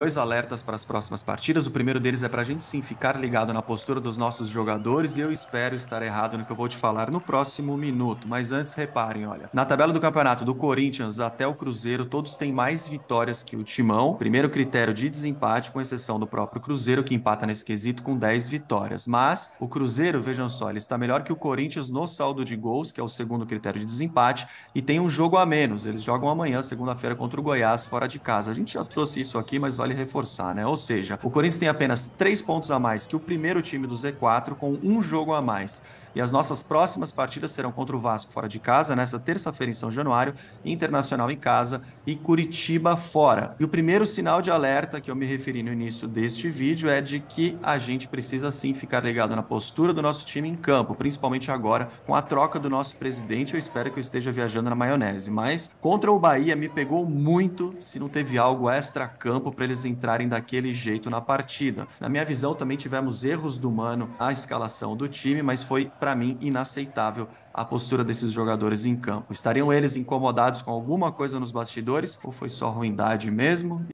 dois alertas para as próximas partidas. O primeiro deles é para a gente sim ficar ligado na postura dos nossos jogadores. E Eu espero estar errado no que eu vou te falar no próximo minuto. Mas antes, reparem, olha. Na tabela do campeonato do Corinthians até o Cruzeiro, todos têm mais vitórias que o Timão. Primeiro critério de desempate, com exceção do próprio Cruzeiro, que empata nesse quesito com 10 vitórias. Mas o Cruzeiro, vejam só, ele está melhor que o Corinthians no saldo de gols, que é o segundo critério de desempate, e tem um jogo a menos. Eles jogam amanhã, segunda-feira, contra o Goiás, fora de casa. A gente já trouxe isso aqui, mas vale vale reforçar, né? Ou seja, o Corinthians tem apenas três pontos a mais que o primeiro time do Z4, com um jogo a mais. E as nossas próximas partidas serão contra o Vasco fora de casa, nessa terça-feira em São Januário, Internacional em casa e Curitiba fora. E o primeiro sinal de alerta que eu me referi no início deste vídeo é de que a gente precisa sim ficar ligado na postura do nosso time em campo, principalmente agora com a troca do nosso presidente. Eu espero que eu esteja viajando na maionese, mas contra o Bahia me pegou muito se não teve algo extra-campo para eles jogadores entrarem daquele jeito na partida. Na minha visão, também tivemos erros do Mano na escalação do time, mas foi, para mim, inaceitável a postura desses jogadores em campo. Estariam eles incomodados com alguma coisa nos bastidores ou foi só ruindade mesmo?